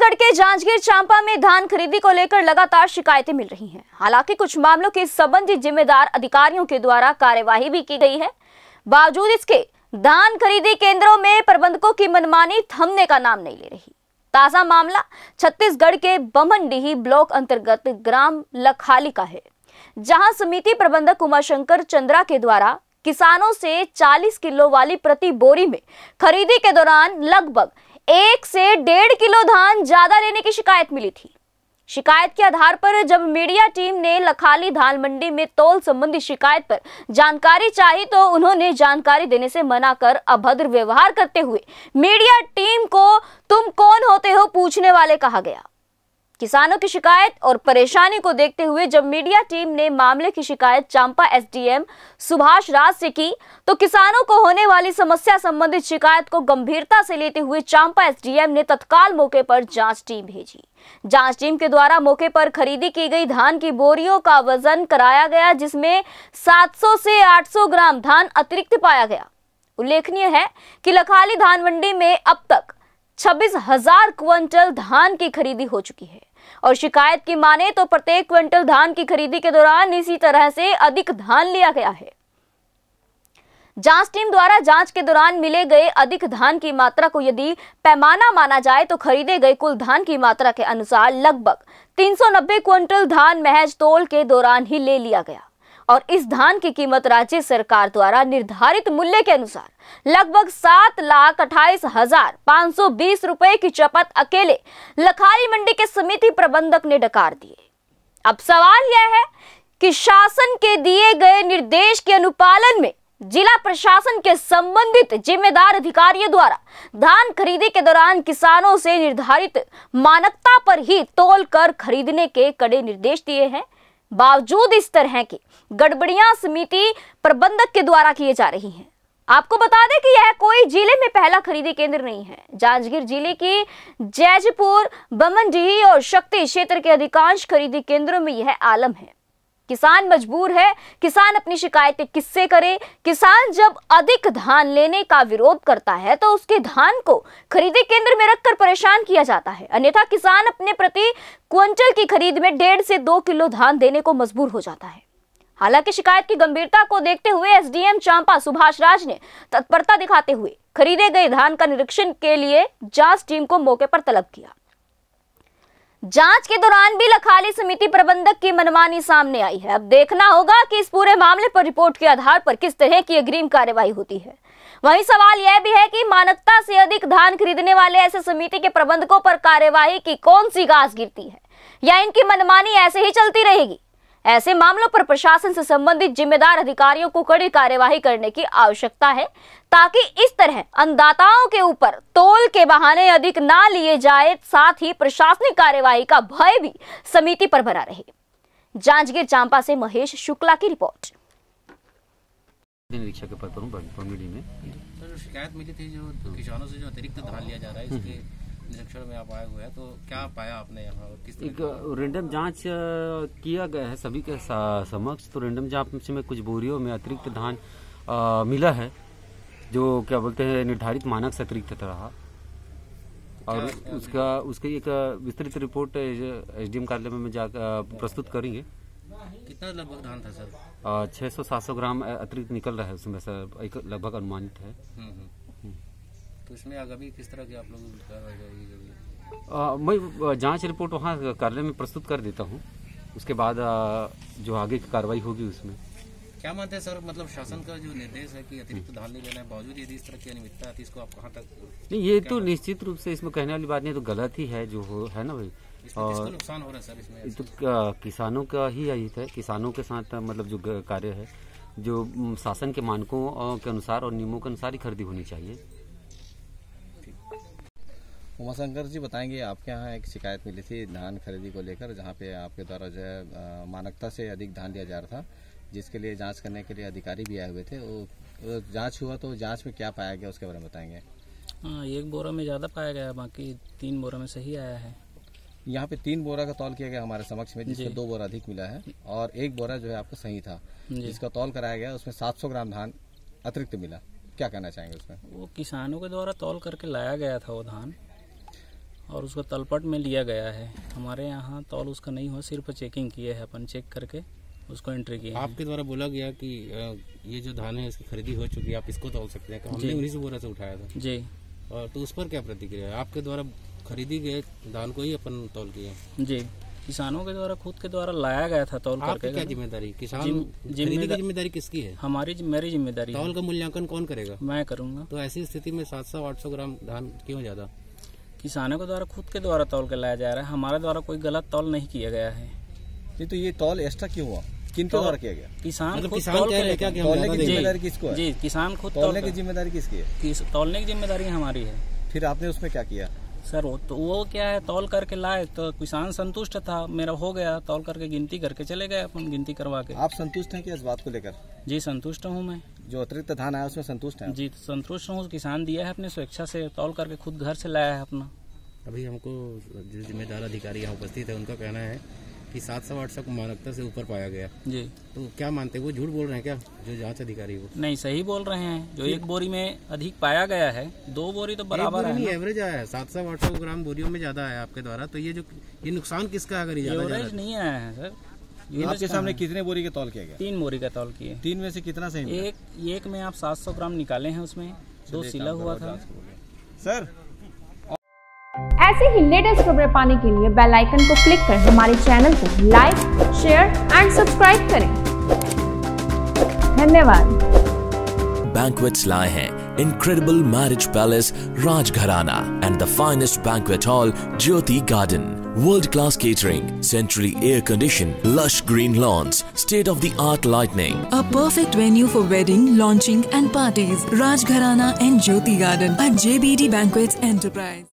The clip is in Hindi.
छत्तीसगढ़ के जांजगीर चांपा में धान खरीदी को लेकर लगातार शिकायतें मिल रही हैं हालांकि कुछ मामलों के संबंधी जिम्मेदार अधिकारियों के द्वारा कार्यवाही भी की गई है बावजूद इसके धान खरीदी केंद्रों में प्रबंधकों की मनमानी थमने का नाम नहीं ले रही ताजा मामला छत्तीसगढ़ के बमनडीही ब्लॉक अंतर्गत ग्राम लखाली का है जहां समिति प्रबंधक उमाशंकर चंद्रा के द्वारा किसानों से 40 किलो वाली प्रति बोरी में खरीदी के दौरान लगभग एक से डेढ़ किलो धान ज्यादा लेने की शिकायत मिली थी शिकायत के आधार पर जब मीडिया टीम ने लखाली धान मंडी में तोल संबंधी शिकायत पर जानकारी चाही तो उन्होंने जानकारी देने से मना कर अभद्र व्यवहार करते हुए मीडिया टीम को तुम कौन होते हो पूछने वाले कहा गया किसानों की शिकायत और परेशानी को देखते हुए जब मीडिया टीम ने मामले की शिकायत चांपा एसडीएम सुभाष राज से की तो किसानों को होने वाली समस्या संबंधित शिकायत को गंभीरता से लेते हुए चांपा एसडीएम ने तत्काल मौके पर जांच टीम भेजी जांच टीम के द्वारा मौके पर खरीदी की गई धान की बोरियों का वजन कराया गया जिसमें सात से आठ ग्राम धान अतिरिक्त पाया गया उल्लेखनीय है कि लखाली धान मंडी में अब तक छब्बीस हजार क्विंटल धान की खरीदी हो चुकी है और शिकायत की माने तो प्रत्येक क्विंटल धान की खरीदी के दौरान इसी तरह से अधिक धान लिया गया है जांच टीम द्वारा जांच के दौरान मिले गए अधिक धान की मात्रा को यदि पैमाना माना जाए तो खरीदे गए कुल धान की मात्रा के अनुसार लगभग 390 क्विंटल धान महज तोल के दौरान ही ले लिया गया और इस धान की कीमत राज्य सरकार द्वारा निर्धारित मूल्य के अनुसार लगभग सात लाख अट्ठाईस हजार पाँच सौ बीस रुपए की चपत अकेले लखारी मंडी के समिति प्रबंधक ने डकार दिए अब सवाल यह है कि शासन के दिए गए निर्देश के अनुपालन में जिला प्रशासन के संबंधित जिम्मेदार अधिकारियों द्वारा धान खरीदी के दौरान किसानों से निर्धारित मानकता पर ही तोल कर खरीदने के कड़े निर्देश दिए हैं बावजूद इस तरह की गड़बड़ियां समिति प्रबंधक के द्वारा किए जा रही हैं आपको बता दें कि यह कोई जिले में पहला खरीदी केंद्र नहीं है जांजगीर जिले की जैजपुर बमनडीही और शक्ति क्षेत्र के अधिकांश खरीदी केंद्रों में यह आलम है किसान मजबूर है किसान अपनी शिकायतें किससे करे किसान जब अधिक धान लेने का विरोध करता है तो उसके धान को खरीदी केंद्र में रखकर परेशान किया जाता है अन्यथा किसान अपने प्रति क्विंटल की खरीद में डेढ़ से दो किलो धान देने को मजबूर हो जाता है हालांकि शिकायत की गंभीरता को देखते हुए एसडीएम चांपा सुभाष राज ने तत्परता दिखाते हुए खरीदे गए धान का निरीक्षण के लिए जांच टीम को मौके पर तलब किया जांच के दौरान भी लखाली समिति प्रबंधक की मनमानी सामने आई है अब देखना होगा कि इस पूरे मामले पर रिपोर्ट के आधार पर किस तरह की अग्रिम कार्यवाही होती है वहीं सवाल यह भी है कि मानकता से अधिक धान खरीदने वाले ऐसे समिति के प्रबंधकों पर कार्यवाही की कौन सी गाज गिरती है या इनकी मनमानी ऐसे ही चलती रहेगी ऐसे मामलों पर प्रशासन से संबंधित जिम्मेदार अधिकारियों को कड़ी कार्यवाही करने की आवश्यकता है ताकि इस तरह अन्नदाताओं के ऊपर तोल के बहाने अधिक ना लिए जाए साथ ही प्रशासनिक कार्यवाही का भय भी समिति पर बना रहे जांजगीर चांपा से महेश शुक्ला की रिपोर्ट के पद पर में शिकायत मिली थी जो किसानों से जो अतिरिक्त धान लिया जा रहा है इसके निरीक्षण में आप आए हुए हैं तो क्या पाया आपने यहाँ किस एक रेंडम जांच किया गया है सभी के समक्ष तो रेंडम जांच में कुछ बोरियों में अतिरिक्त धान आ, मिला है जो क्या बोलते हैं निर्धारित मानक से अतिरिक्त रहा और उसका उसकी एक विस्तृत रिपोर्ट एस एसडीएम कार्यालय में जा प्रस्तुत करेंगे कितना लगभग धान था सर छः सौ सात सौ ग्राम अतिरिक्त निकल रहा है उसमें सर एक लगभग अनुमानित है हम्म, हम्म। तो इसमें आगामी किस तरह की आप लोगों की कार्रवाई रहेगी मैं जांच रिपोर्ट वहाँ कार्यालय में प्रस्तुत कर देता हूँ उसके बाद जो आगे की कार्रवाई होगी उसमें क्या मानते हैं सर मतलब शासन का जो निर्देश है कि अतिरिक्त तो धान नहीं लेना है बावजूद यदि इस तरह की अनियमितता आती इसको आप कहाँ तक नहीं ये तो निश्चित रूप से इसमें कहने वाली बात नहीं तो गलत ही है जो हो है ना भाई और नुकसान हो रहा है सर इसमें तो किसानों का ही अहित तो है किसानों के साथ मतलब जो कार्य है जो शासन के मानकों के अनुसार और नियमों के अनुसार ही खरीदी होनी चाहिए उमाशंकर जी बताएंगे आपके यहाँ एक शिकायत मिली थी धान खरीदी को लेकर जहाँ पे आपके द्वारा जो है मानकता से अधिक धान दिया जा रहा था जिसके लिए जांच करने के लिए अधिकारी भी आए हुए थे वो जांच हुआ तो जांच में क्या पाया गया उसके बारे में बताएंगे हाँ एक बोरा में ज़्यादा पाया गया बाकी तीन बोरा में सही आया है यहाँ पे तीन बोरा का तौल किया गया हमारे समक्ष में जिसमें दो बोरा अधिक मिला है और एक बोरा जो है आपका सही था जिसका तौल कराया गया उसमें सात ग्राम धान अतिरिक्त मिला क्या कहना चाहेंगे उसमें वो किसानों के द्वारा तौल करके लाया गया था वो धान और उसको तलपट में लिया गया है हमारे यहाँ तौल उसका नहीं हुआ सिर्फ चेकिंग किए है अपन चेक करके उसको एंट्री किया आपके द्वारा बोला गया कि ये जो धान है इसकी खरीदी हो चुकी है आप इसको तोल सकते हैं तो हमने उन्हीं से बोरा से उठाया था जी और तो उस पर क्या प्रतिक्रिया है आपके द्वारा खरीदी गए धान को ही अपन तौल किए जी किसानों के द्वारा खुद के द्वारा लाया गया था तौल करके क्या जिम्मेदारी किसान जिम्मेदारी जिम्मेदारी किसकी है हमारी मेरी जिम्मेदारी तौल का मूल्यांकन कौन करेगा मैं करूंगा तो ऐसी स्थिति में सात सौ आठ सौ ग्राम धान क्यों ज्यादा किसानों के द्वारा खुद के द्वारा तौल के लाया जा रहा है हमारे द्वारा कोई गलत तौल नहीं किया गया है नहीं तो ये तौल एक्स्ट्रा क्यों हुआ किन के द्वारा किया गया किसान मतलब तौलने की जिम्मेदारी किसको जी किसान खुद तौलने की जिम्मेदारी किसकी है तौलने की जिम्मेदारी हमारी है फिर आपने उसमें क्या किया सर वो तो वो क्या है तौल करके लाए तो किसान संतुष्ट था मेरा हो गया तौल करके गिनती करके चले गए अपन गिनती करवा के आप संतुष्ट हैं कि इस बात को लेकर जी संतुष्ट हूँ मैं जो अतिरिक्त धान आया उसमें संतुष्ट हैं जी संतुष्ट हूँ किसान दिया है अपने स्वेच्छा से तौल करके खुद घर से लाया है अपना अभी हमको जो जिम्मेदार अधिकारी यहाँ उपस्थित है उनका कहना है कि सात सौ आठ सौ को से ऊपर पाया गया जी तो क्या मानते हैं वो झूठ बोल रहे हैं क्या जो जांच अधिकारी वो नहीं सही बोल रहे हैं जो एक बोरी में अधिक पाया गया है दो बोरी तो बराबर है एवरेज आया है सात सौ आठ सौ ग्राम बोरियों में ज्यादा आया आपके द्वारा तो ये जो ये नुकसान किसका अगर एवरेज नहीं आया है सर आपके सामने कितने बोरी का तौल किया गया तीन बोरी का तौल किए तीन में से कितना सही एक एक में आप सौ ग्राम निकाले हैं उसमें दो सिला हुआ था सर ऐसे ही लेटेस्ट खबरें पाने के लिए बेल आइकन को क्लिक कर हमारे चैनल को लाइक शेयर एंड सब्सक्राइब करें धन्यवाद Banquets लाए हैं incredible marriage palace Rajgharana and the finest banquet hall Jyoti Garden. World-class catering, centrally air-conditioned, lush green lawns, state-of-the-art lighting. A perfect venue for wedding, launching and parties. Rajgharana and Jyoti Garden at JBD Banquets Enterprise.